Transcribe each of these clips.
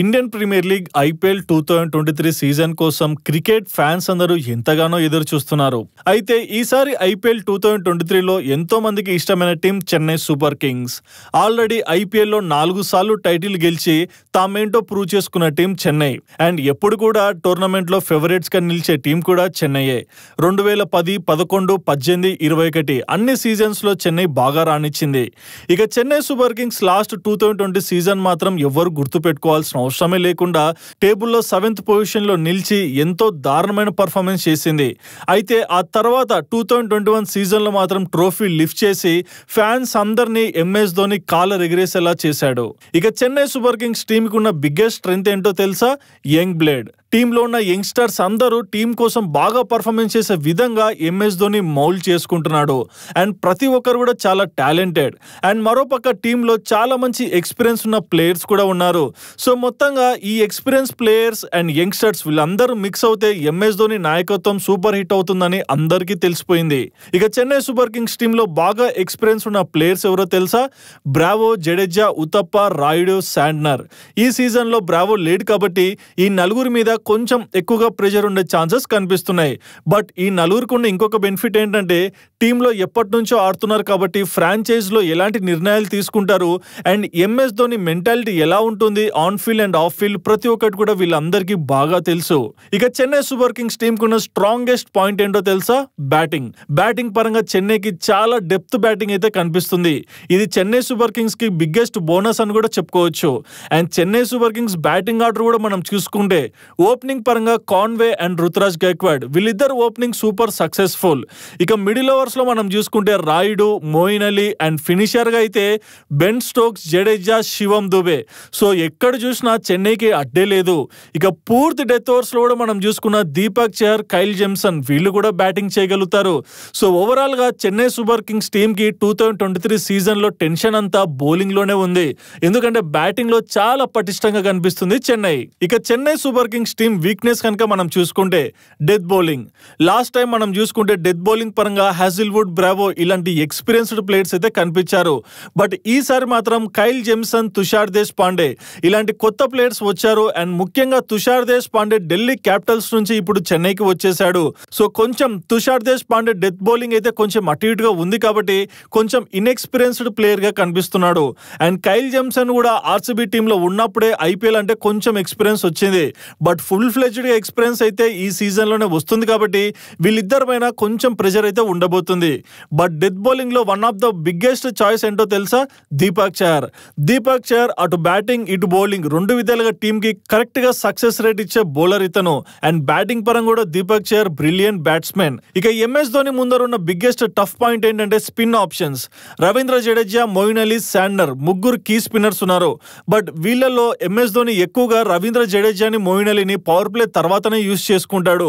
Indian Premier League IPL two thousand twenty three season కోసం cricket fans అందరూ ఎంతగానో ఎదురు చూస్తున్నారు అయితే ఈసారి ఐపీఎల్ టూ థౌజండ్ ట్వంటీ త్రీలో ఎంతో మందికి ఇష్టమైన team Chennai Super Kings already ఐపీఎల్లో నాలుగు సార్లు టైటిల్ గెలిచి తామేంటో ప్రూవ్ చేసుకున్న టీం చెన్నై అండ్ ఎప్పుడు కూడా టోర్నమెంట్లో గా నిలిచే టీం కూడా చెన్నైయే రెండు వేల పది పదకొండు పద్దెనిమిది ఇరవై ఒకటి అన్ని సీజన్స్లో చెన్నై బాగా రాణించింది ఇక Chennai Super Kings last two thousand twenty season మాత్రం ఎవ్వరు గుర్తుపెట్టుకోవాల్సిన అవసరమే లేకుండా టేబుల్లో సెవెంత్ పొజిషన్లో నిలిచి ఎంతో దారుణమైన పర్ఫార్మెన్స్ చేసింది అయితే ఆ తర్వాత టూ థౌజండ్ ట్వంటీ వన్ సీజన్లో మాత్రం ట్రోఫీ లిఫ్ట్ చేసి ఫ్యాన్స్ అందరినీ ఎంఎస్ ధోని కాలర్ ఎగిరేసేలా చేశాడు ఇక చెన్నై సూపర్ కింగ్స్ టీమ్కి ఉన్న బిగ్గెస్ట్ స్ట్రెంత్ ఏంటో తెలుసా యంగ్ బ్లేడ్ టీంలో ఉన్న యంగ్స్టర్స్ అందరూ టీం కోసం బాగా పర్ఫార్మెన్స్ చేసే విధంగా ఎంఎస్ ధోని మౌల్ చేసుకుంటున్నాడు అండ్ ప్రతి ఒక్కరు కూడా చాలా టాలెంటెడ్ అండ్ మరోపక్క టీంలో చాలా మంచి ఎక్స్పీరియన్స్ ఉన్న ప్లేయర్స్ కూడా ఉన్నారు సో మొత్తంగా ఈ ఎక్స్పీరియన్స్ ప్లేయర్స్ అండ్ యంగ్స్టర్స్ వీళ్ళందరూ మిక్స్ అవుతే ఎంఎస్ ధోని నాయకత్వం సూపర్ హిట్ అవుతుందని అందరికీ తెలిసిపోయింది ఇక చెన్నై సూపర్ కింగ్స్ టీంలో బాగా ఎక్స్పీరియన్స్ ఉన్న ప్లేయర్స్ ఎవరో తెలుసా బ్రావో జడేజా ఉతప్ప రాయుడు శాండ్నర్ ఈ సీజన్లో బ్రావో లేడు కాబట్టి ఈ నలుగురి మీద కొంచెం ఎక్కువగా ప్రెషర్ ఉండే ఛాన్సెస్ కనిపిస్తున్నాయి బట్ ఈ నలుగురుకున్న ఇంకొక బెనిఫిట్ ఏంటంటే టీంలో ఎప్పటి నుంచో ఆడుతున్నారు కాబట్టి ఫ్రాంచైజ్లో ఎలాంటి నిర్ణయాలు తీసుకుంటారు అండ్ ఎంఎస్ ధోని మెంటాలిటీ ఎలా ఉంటుంది on field and off field ప్రతి ఒక్కటి కూడా వీళ్ళందరికీ బాగా తెలుసు ఇక చెన్నై సూపర్ కింగ్స్ టీంకున్న స్ట్రాంగెస్ట్ పాయింట్ ఏంటో తెలుసా బ్యాటింగ్ బ్యాటింగ్ పరంగా చెన్నైకి చాలా డెప్త్ బ్యాటింగ్ అయితే కనిపిస్తుంది ఇది చెన్నై సూపర్ కింగ్స్ కి బిగ్గెస్ట్ బోనస్ అని కూడా చెప్పుకోవచ్చు and Chennai Super Kings batting order కూడా మనం చూసుకుంటే ఓ ఓపెనింగ్ పరంగా కాన్వే అండ్ రుతురాజ్ గైక్వాడ్ వీళ్ళిద్దరు ఓపెనింగ్ సూపర్ సక్సెస్ఫుల్ ఇక మిడిల్ ఓవర్స్ లో మనం చూసుకుంటే రాయుడు మోయిన్ అలీ అండ్ ఫినిషర్గా అయితే Ben Stokes Jadeja Shivam Dube so ఎక్కడ చూసినా చెన్నైకి అడ్డే లేదు ఇక పూర్తి డెత్ లో కూడా మనం చూసుకున్న దీపక్ చహర్ కైల్ జెమ్సన్ వీళ్ళు కూడా బ్యాటింగ్ చేయగలుగుతారు సో ఓవరాల్ గా చెన్నై సూపర్ కింగ్స్ కి two thousand twenty three season లో టెన్షన్ అంతా బౌలింగ్ లోనే ఉంది ఎందుకంటే బ్యాటింగ్ లో చాలా పటిష్టంగా కనిపిస్తుంది చెన్నై ఇక Chennai Super Kings team team weakness కనుక మనం చూసుకుంటే డెత్ బౌలింగ్ లాస్ట్ టైం మనం చూసుకుంటే డెత్ బౌలింగ్ పరంగా హ్యాజిల్వుడ్ బ్రావో ఇలాంటి ఎక్స్పీరియన్స్డ్ ప్లేయర్స్ అయితే కనిపించారు బట్ ఈసారి మాత్రం Kyle Jamieson Tushar Deshpande ఇలాంటి కొత్త ప్లేయర్స్ వచ్చారు అండ్ ముఖ్యంగా తుషార్ దేశ్ పాండే ఢిల్లీ క్యాపిటల్స్ నుంచి ఇప్పుడు చెన్నైకి వచ్చేశాడు సో కొంచెం Tushar Deshpande death bowling అయితే కొంచెం అటు ఇటుగా ఉంది కాబట్టి కొంచెం ఇన్ఎక్స్పీరియన్స్డ్ ప్లేయర్గా కనిపిస్తున్నాడు అండ్ కైల్ జెమ్సన్ కూడా ఆర్సీబీ టీంలో ఉన్నప్పుడే ఐపీఎల్ అంటే కొంచెం ఎక్స్పీరియన్స్ వచ్చింది బట్ ఫుల్ ఫ్లెజ్డ్గా ఎక్స్పీరియన్స్ అయితే ఈ సీజన్లోనే వస్తుంది కాబట్టి వీళ్ళిద్దరి పైన కొంచెం ప్రెషర్ అయితే ఉండబోతుంది బట్ డెత్ బౌలింగ్లో one of the biggest choice ఏంటో తెలుసా దీపక్ చహర్ దీపక్ చహర్ అటు బ్యాటింగ్ ఇటు బౌలింగ్ రెండు విధాలుగా టీంకి కరెక్ట్గా సక్సెస్ రేట్ ఇచ్చే బౌలర్ ఇతను అండ్ బ్యాటింగ్ పరం కూడా దీపక్ చహర్ బ్రిలియంట్ బ్యాట్స్మెన్ ఇక ఎంఎస్ ధోని ముందర ఉన్న బిగ్గెస్ట్ టఫ్ పాయింట్ ఏంటంటే spin options Ravindra Jadeja Moeen Ali Santner ముగ్గురు కీ స్పిన్నర్స్ ఉన్నారు బట్ వీళ్ళలో ఎంఎస్ ధోని ఎక్కువగా రవీంద్ర జడేజాని మోయిన్ అలీని ని పవర్ ప్లే తర్వాతనే యూజ్ చేసుకుంటాడు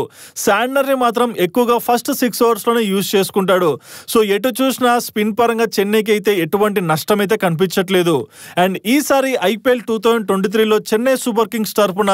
ని మాత్రం ఎక్కువగా ఫస్ట్ సిక్స్ లోనే యూజ్ చేసుకుంటాడు సో ఎటు చూసినా స్పిన్ పరంగా చెన్నైకి అయితే ఎటువంటి నష్టం అయితే కనిపించట్లేదు అండ్ ఈసారి ఐపీఎల్ టూ థౌజండ్ ట్వంటీ త్రీలో చెన్నై సూపర్ కింగ్స్ తరఫున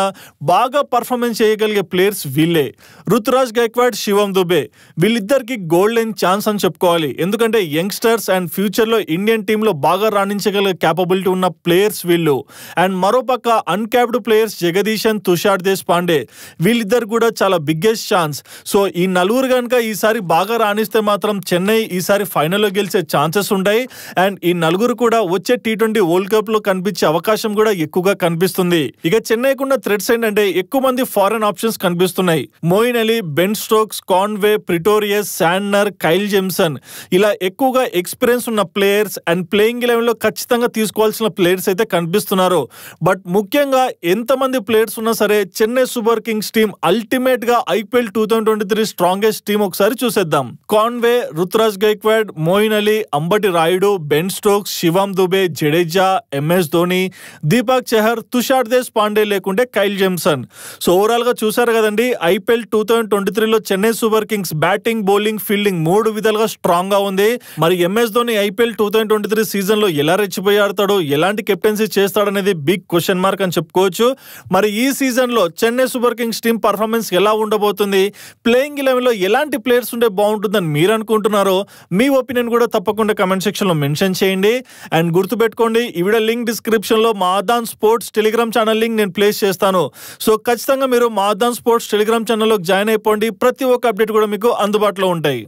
బాగా పర్ఫార్మెన్స్ చేయగలిగే ప్లేయర్స్ వీళ్ళే రుతురాజ్ గైక్వాడ్ శివం దుబే వీళ్ళిద్దరికి గోల్డెన్ ఛాన్స్ అని చెప్పుకోవాలి ఎందుకంటే యంగ్స్టర్స్ అండ్ ఫ్యూచర్లో ఇండియన్ టీంలో బాగా రాణించగల క్యాపబిలిటీ ఉన్న ప్లేయర్స్ వీళ్ళు అండ్ మరోపక్క అన్క్యాప్డ్ ప్లేయర్స్ జగదీశన్ తుషార్ దేశ్ రిషేష్ పాండే వీళ్ళిద్దరు కూడా చాలా బిగ్గెస్ట్ ఛాన్స్ సో ఈ నలుగురు కనుక ఈసారి బాగా రాణిస్తే మాత్రం చెన్నై ఈసారి ఫైనల్లో గెలిచే ఛాన్సెస్ ఉంటాయి అండ్ ఈ నలుగురు కూడా వచ్చే టీ ట్వంటీ వరల్డ్ కప్ లో కనిపించే అవకాశం కూడా ఎక్కువగా కనిపిస్తుంది ఇక చెన్నైకి ఉన్న థ్రెడ్స్ ఏంటంటే ఎక్కువ మంది ఫారెన్ ఆప్షన్స్ కనిపిస్తున్నాయి Moeen Ali Ben Stokes Conway Pretorius Santner Kyle Jamieson ఇలా ఎక్కువగా ఎక్స్పీరియన్స్ ఉన్న ప్లేయర్స్ అండ్ ప్లేయింగ్ లో ఖచ్చితంగా తీసుకోవాల్సిన ప్లేయర్స్ అయితే కనిపిస్తున్నారు బట్ ముఖ్యంగా ఎంతమంది ప్లేయర్స్ ఉన్నా సరే Chennai Chennai Super Kings team ultimate గా IPL two thousand twenty three strongest team ఒకసారి చూసేద్దాం Conway Rituraj Gaikwad Moeen Ali Ambati Rayudu Ben Stokes Shivam Dube Jadeja MS Dhoni Deepak Chahar Tushar Deshpande లేకుంటే కైల్ జెమ్సన్ సో ఓవరాల్ గా చూసారు కదండి ఐపీఎల్ టూ థౌసండ్ ట్వంటీ త్రీలో Chennai Super Kings batting bowling fielding మూడు విధాలుగా స్ట్రాంగ్ గా ఉంది మరి MS Dhoni IPL two thousand twenty three season లో ఎలా రెచ్చిపోయి ఆడతాడు ఎలాంటి కెప్టెన్సీ చేస్తాడనేది బిగ్ క్వశ్చన్ మార్క్ అని చెప్పుకోవచ్చు మరి ఈ సీజన్ లో Chennai Super Kings team performance ఎలా ఉండబోతుంది ప్లేయింగ్ ఎలెవెన్లో ఎలాంటి ప్లేయర్స్ ఉంటే బాగుంటుందని మీరు అనుకుంటున్నారో మీ ఒపీనియన్ కూడా తప్పకుండా కమెంట్ సెక్షన్లో మెన్షన్ చేయండి అండ్ గుర్తుపెట్టుకోండి ఈవిడ లింక్ డిస్క్రిప్షన్లో Madaan sports telegram channel link నేను ప్లేస్ చేస్తాను సో ఖచ్చితంగా మీరు మాదాన్ స్పోర్ట్స్ టెలిగ్రామ్ ఛానల్లో జాయిన్ అయిపోండి ప్రతి ఒక్క అప్డేట్ కూడా మీకు అందుబాటులో ఉంటాయి